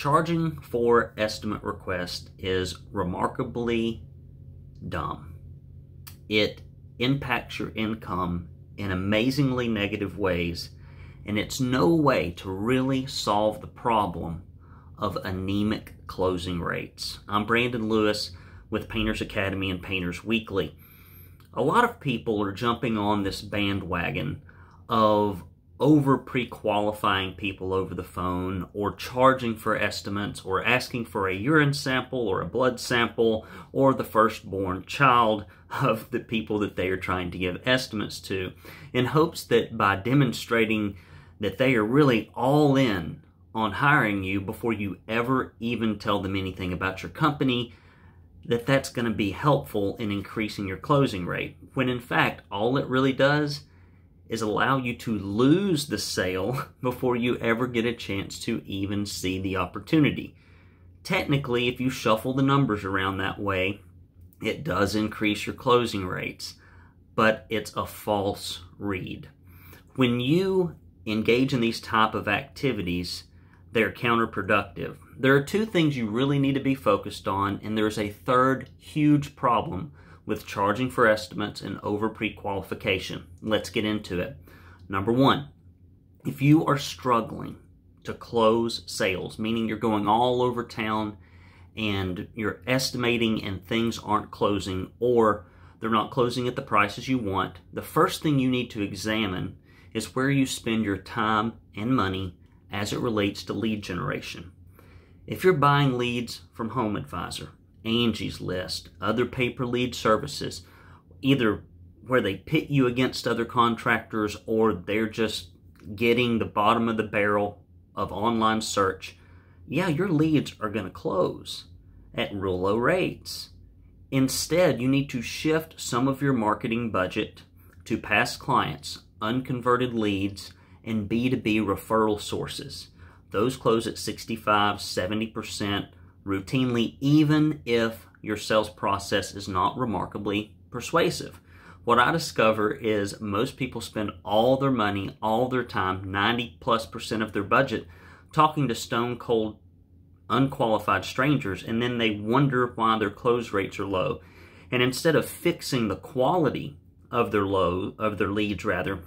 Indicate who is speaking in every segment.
Speaker 1: Charging for estimate request is remarkably dumb. It impacts your income in amazingly negative ways, and it's no way to really solve the problem of anemic closing rates. I'm Brandon Lewis with Painters Academy and Painters Weekly. A lot of people are jumping on this bandwagon of over pre qualifying people over the phone or charging for estimates or asking for a urine sample or a blood sample or the firstborn child of the people that they are trying to give estimates to in hopes that by demonstrating that they are really all in on hiring you before you ever even tell them anything about your company that that's going to be helpful in increasing your closing rate when in fact all it really does is allow you to lose the sale before you ever get a chance to even see the opportunity. Technically, if you shuffle the numbers around that way, it does increase your closing rates, but it's a false read. When you engage in these type of activities, they're counterproductive. There are two things you really need to be focused on, and there's a third huge problem with charging for estimates and over pre-qualification. Let's get into it. Number one, if you are struggling to close sales, meaning you're going all over town and you're estimating and things aren't closing or they're not closing at the prices you want, the first thing you need to examine is where you spend your time and money as it relates to lead generation. If you're buying leads from Home Advisor, Angie's List, other paper lead services, either where they pit you against other contractors or they're just getting the bottom of the barrel of online search, yeah, your leads are going to close at real low rates. Instead, you need to shift some of your marketing budget to past clients, unconverted leads, and B2B referral sources. Those close at 65, 70% routinely, even if your sales process is not remarkably persuasive. What I discover is most people spend all their money, all their time, 90 plus percent of their budget talking to stone cold, unqualified strangers, and then they wonder why their close rates are low. And instead of fixing the quality of their low of their leads rather,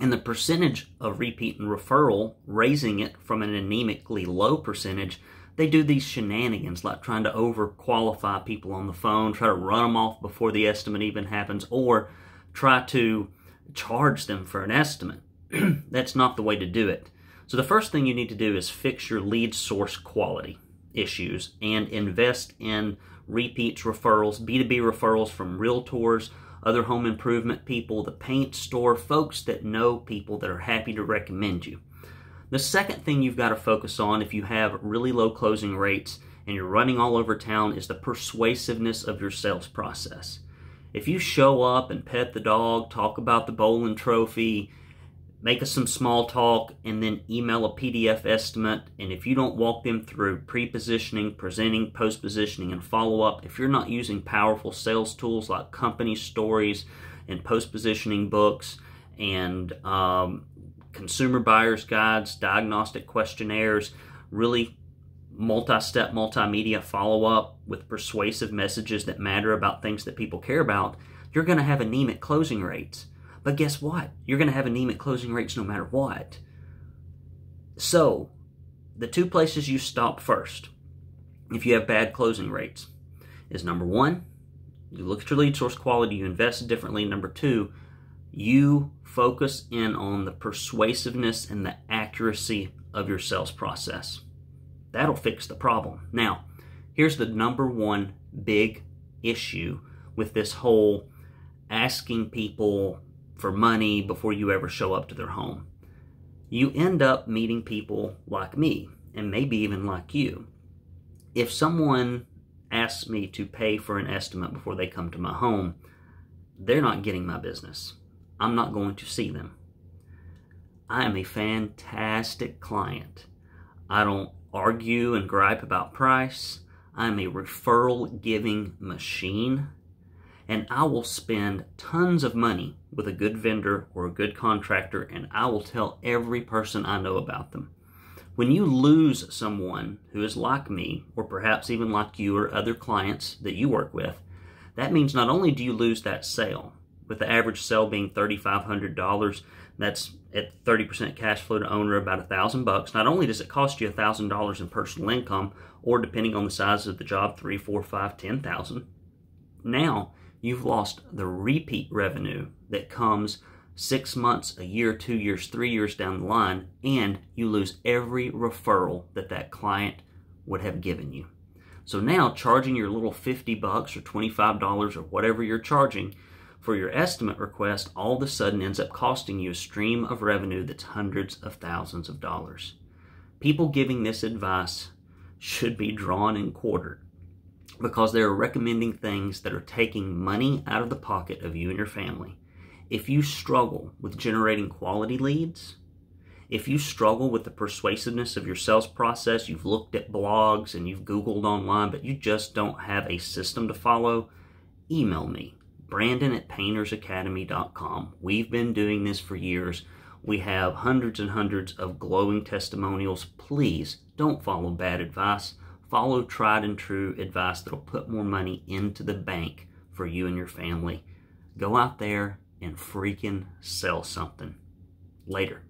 Speaker 1: and the percentage of repeat and referral, raising it from an anemically low percentage they do these shenanigans like trying to overqualify people on the phone, try to run them off before the estimate even happens, or try to charge them for an estimate. That's not the way to do it. So the first thing you need to do is fix your lead source quality issues and invest in repeats referrals, B2B referrals from realtors, other home improvement people, the paint store, folks that know people that are happy to recommend you. The second thing you've got to focus on if you have really low closing rates and you're running all over town is the persuasiveness of your sales process. If you show up and pet the dog, talk about the bowling trophy, make us some small talk, and then email a PDF estimate, and if you don't walk them through pre-positioning, presenting, post-positioning, and follow-up, if you're not using powerful sales tools like company stories and post-positioning books and um, consumer buyer's guides, diagnostic questionnaires, really multi step multimedia follow up with persuasive messages that matter about things that people care about, you're going to have anemic closing rates. But guess what? You're going to have anemic closing rates no matter what. So, the two places you stop first if you have bad closing rates is number one, you look at your lead source quality, you invest differently. Number two, you focus in on the persuasiveness and the accuracy of your sales process. That'll fix the problem. Now, here's the number one big issue with this whole asking people for money before you ever show up to their home. You end up meeting people like me, and maybe even like you. If someone asks me to pay for an estimate before they come to my home, they're not getting my business. I'm not going to see them. I am a fantastic client. I don't argue and gripe about price. I'm a referral giving machine. And I will spend tons of money with a good vendor or a good contractor, and I will tell every person I know about them. When you lose someone who is like me, or perhaps even like you or other clients that you work with, that means not only do you lose that sale, with the average sale being $3,500. That's at 30% cash flow to owner, about a thousand bucks. Not only does it cost you a thousand dollars in personal income, or depending on the size of the job, three, four, five, ten thousand. Now you've lost the repeat revenue that comes six months, a year, two years, three years down the line, and you lose every referral that that client would have given you. So now charging your little 50 bucks or $25 or whatever you're charging for your estimate request all of a sudden ends up costing you a stream of revenue that's hundreds of thousands of dollars. People giving this advice should be drawn and quartered because they are recommending things that are taking money out of the pocket of you and your family. If you struggle with generating quality leads, if you struggle with the persuasiveness of your sales process, you've looked at blogs and you've Googled online, but you just don't have a system to follow, email me Brandon at paintersacademy.com. We've been doing this for years. We have hundreds and hundreds of glowing testimonials. Please don't follow bad advice. Follow tried and true advice that'll put more money into the bank for you and your family. Go out there and freaking sell something. Later.